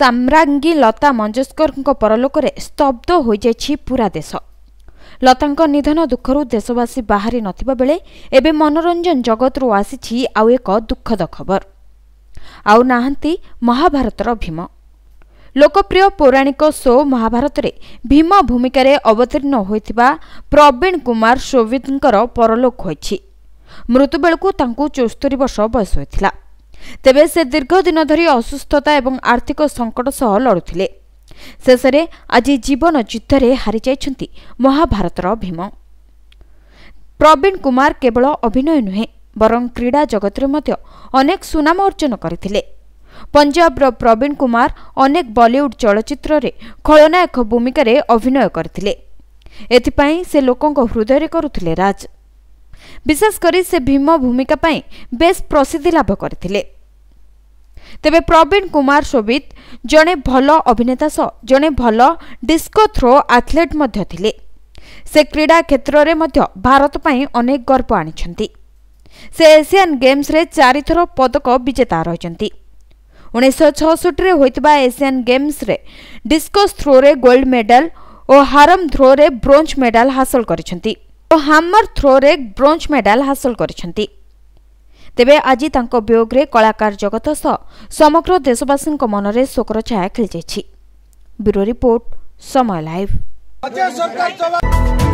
ସାମ୍ରାଙ୍ଗୀ ଲତା ମଞ୍ଜେସ୍କରଙ୍କ ପରଲୋକରେ ସ୍ତବ୍ଧ ହୋଇଯାଇଛି ପୁରା ଦେଶ ଲତାଙ୍କ ନିଧନ ଦୁଃଖରୁ ଦେଶବାସୀ ବାହାରି ନଥିବା ବେଳେ ଏବେ ମନୋରଞ୍ଜନ ଜଗତରୁ ଆସିଛି ଆଉ ଏକ ଦୁଃଖଦ ଖବର ଆଉ ନାହାନ୍ତି ମହାଭାରତର ଭୀମ ଲୋକପ୍ରିୟ ପୌରାଣିକ ସୋ ମହାଭାରତରେ ଭୀମ ଭୂମିକାରେ ଅବତୀର୍ଣ୍ଣ ହୋଇଥିବା ପ୍ରବୀଣ କୁମାର ସୋବିଦଙ୍କର ପରଲୋକ ହୋଇଛି ମୃତ୍ୟୁବେଳକୁ ତାଙ୍କୁ ଚଉସ୍ତରୀ ବର୍ଷ ବୟସ ହୋଇଥିଲା ତେବେ ସେ ଦୀର୍ଘଦିନ ଧରି ଅସୁସ୍ଥତା ଏବଂ ଆର୍ଥିକ ସଙ୍କଟ ସହ ଲଢ଼ୁଥିଲେ ଶେଷରେ ଆଜି ଜୀବନ ଯୁଦ୍ଧରେ ହାରିଯାଇଛନ୍ତି ମହାଭାରତର ଭୀମ ପ୍ରବୀଣ କୁମାର କେବଳ ଅଭିନୟ ନୁହେଁ ବରଂ କ୍ରୀଡ଼ା ଜଗତରେ ମଧ୍ୟ ଅନେକ ସୁନାମ ଅର୍ଜନ କରିଥିଲେ ପଞ୍ଜାବର ପ୍ରବୀଣ କୁମାର ଅନେକ ବଲିଉଡ୍ ଚଳଚ୍ଚିତ୍ରରେ ଖଳନାୟକ ଭୂମିକାରେ ଅଭିନୟ କରିଥିଲେ ଏଥିପାଇଁ ସେ ଲୋକଙ୍କ ହୃଦୟରେ କରୁଥିଲେ ରାଜ ବିଶେଷ କରି ସେ ଭୀମ ଭୂମିକା ପାଇଁ ବେଶ୍ ପ୍ରସିଦ୍ଧି ଲାଭ କରିଥିଲେ तपाईँ प्रवीण कुमार सोबित जे भन्न अभिनेतासह जो थ्रो से क्रीडा क्षेत्र क्षेत्रले भारतप्रै अनेक गर्व से एशियन आ गेम्सले चारिर पदक विजेता रहे सौ छ एसिया गेम्स डिस्कस थ्रो रे गोल्ड मेडल मेडाल हारम थ्रो रे ब्रोन्ज मेडाल हासल गरि हमर थ्रो रे ब्रोन्ज मेडल हासिल गरिन्छ ତେବେ ଆଜି ତାଙ୍କ ବିୟୋଗରେ କଳାକାର ଜଗତ ସହ ସମଗ୍ର ଦେଶବାସୀଙ୍କ ମନରେ ଶୋକର ଛାୟା ଖେଳିଯାଇଛି ବ୍ୟୁରୋ ରିପୋର୍ଟ ସମୟ ଲାଇଭ ଅଜୟ ସରକାର ଚଲା